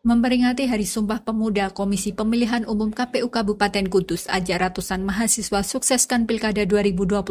Memperingati Hari Sumpah Pemuda, Komisi Pemilihan Umum KPU Kabupaten Kudus ajak ratusan mahasiswa sukseskan Pilkada 2024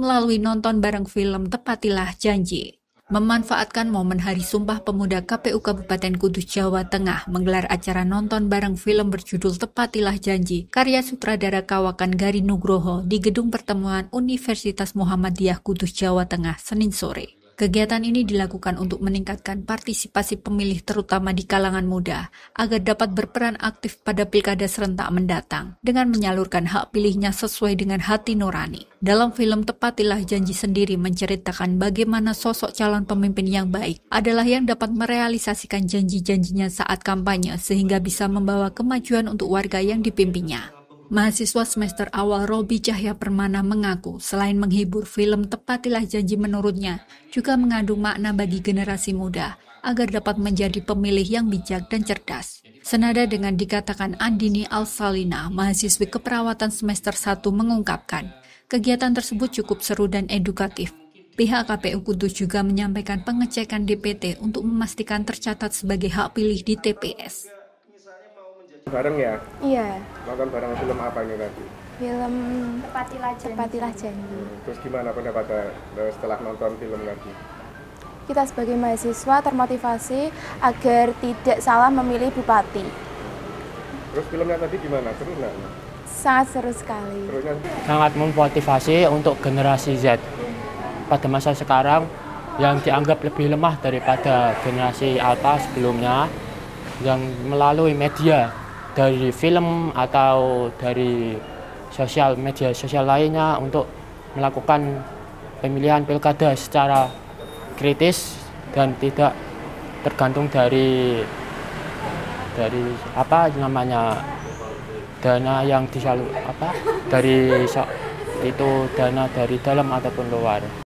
melalui nonton bareng film Tepatilah Janji. Memanfaatkan momen Hari Sumpah Pemuda KPU Kabupaten Kudus, Jawa Tengah menggelar acara nonton bareng film berjudul Tepatilah Janji karya sutradara Kawakan Gari Nugroho di Gedung Pertemuan Universitas Muhammadiyah Kudus, Jawa Tengah, Senin sore. Kegiatan ini dilakukan untuk meningkatkan partisipasi pemilih terutama di kalangan muda agar dapat berperan aktif pada pilkada serentak mendatang dengan menyalurkan hak pilihnya sesuai dengan hati nurani. Dalam film Tepatilah Janji Sendiri menceritakan bagaimana sosok calon pemimpin yang baik adalah yang dapat merealisasikan janji-janjinya saat kampanye sehingga bisa membawa kemajuan untuk warga yang dipimpinnya. Mahasiswa semester awal Robi Cahya Permana mengaku, selain menghibur film Tepatilah Janji menurutnya, juga mengandung makna bagi generasi muda agar dapat menjadi pemilih yang bijak dan cerdas. Senada dengan dikatakan Andini Al-Salina, mahasiswi keperawatan semester 1 mengungkapkan, kegiatan tersebut cukup seru dan edukatif. Pihak KPU Kudus juga menyampaikan pengecekan DPT untuk memastikan tercatat sebagai hak pilih di TPS bareng ya? Iya. Nonton bareng film apa ini tadi? Film Tepatilah Janji. Tepatilah Janji. Hmm, terus gimana pendapat eh, setelah nonton film tadi? Kita sebagai mahasiswa termotivasi agar tidak salah memilih bupati. Terus filmnya tadi gimana? Seru nggak? Sangat seru sekali. Serunya... Sangat memotivasi untuk generasi Z. Pada masa sekarang yang dianggap lebih lemah daripada generasi Alpha sebelumnya, yang melalui media dari film atau dari sosial media sosial lainnya untuk melakukan pemilihan pilkada secara kritis dan tidak tergantung dari dari apa namanya dana yang disalur apa dari itu dana dari dalam ataupun luar.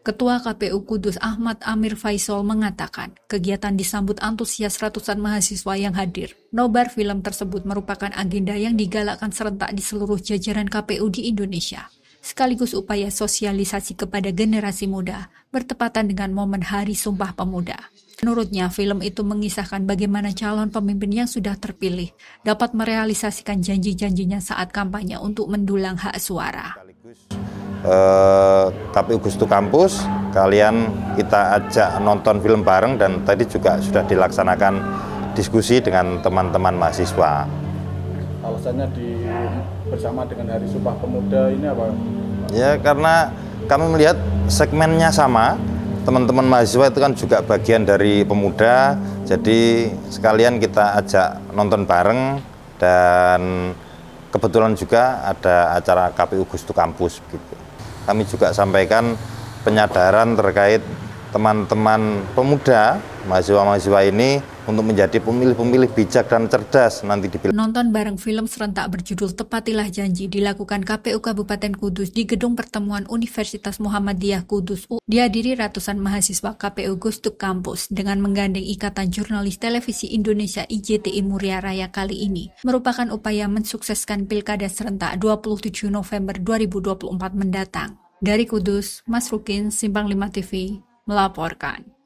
Ketua KPU Kudus Ahmad Amir Faisal mengatakan, kegiatan disambut antusias ratusan mahasiswa yang hadir. Nobar film tersebut merupakan agenda yang digalakkan serentak di seluruh jajaran KPU di Indonesia, sekaligus upaya sosialisasi kepada generasi muda bertepatan dengan momen Hari Sumpah Pemuda. Menurutnya, film itu mengisahkan bagaimana calon pemimpin yang sudah terpilih dapat merealisasikan janji-janjinya saat kampanye untuk mendulang hak suara. KPU eh, Gustu Kampus kalian kita ajak nonton film bareng dan tadi juga sudah dilaksanakan diskusi dengan teman-teman mahasiswa alasannya di bersama dengan Hari Sumpah Pemuda ini apa? Ya karena kami melihat segmennya sama teman-teman mahasiswa itu kan juga bagian dari pemuda jadi sekalian kita ajak nonton bareng dan kebetulan juga ada acara KPU Gustu Kampus gitu kami juga sampaikan penyadaran terkait teman-teman pemuda mahasiswa-mahasiswa ini untuk menjadi pemilih-pemilih bijak dan cerdas nanti dipilih. Nonton bareng film serentak berjudul Tepatilah Janji dilakukan KPU Kabupaten Kudus di Gedung Pertemuan Universitas Muhammadiyah Kudus U. Dihadiri ratusan mahasiswa KPU Gustuk Kampus dengan menggandeng Ikatan Jurnalis Televisi Indonesia IJTI Muria Raya kali ini merupakan upaya mensukseskan Pilkada serentak 27 November 2024 mendatang. Dari Kudus, Mas Rukin, Simpang 5 TV, melaporkan.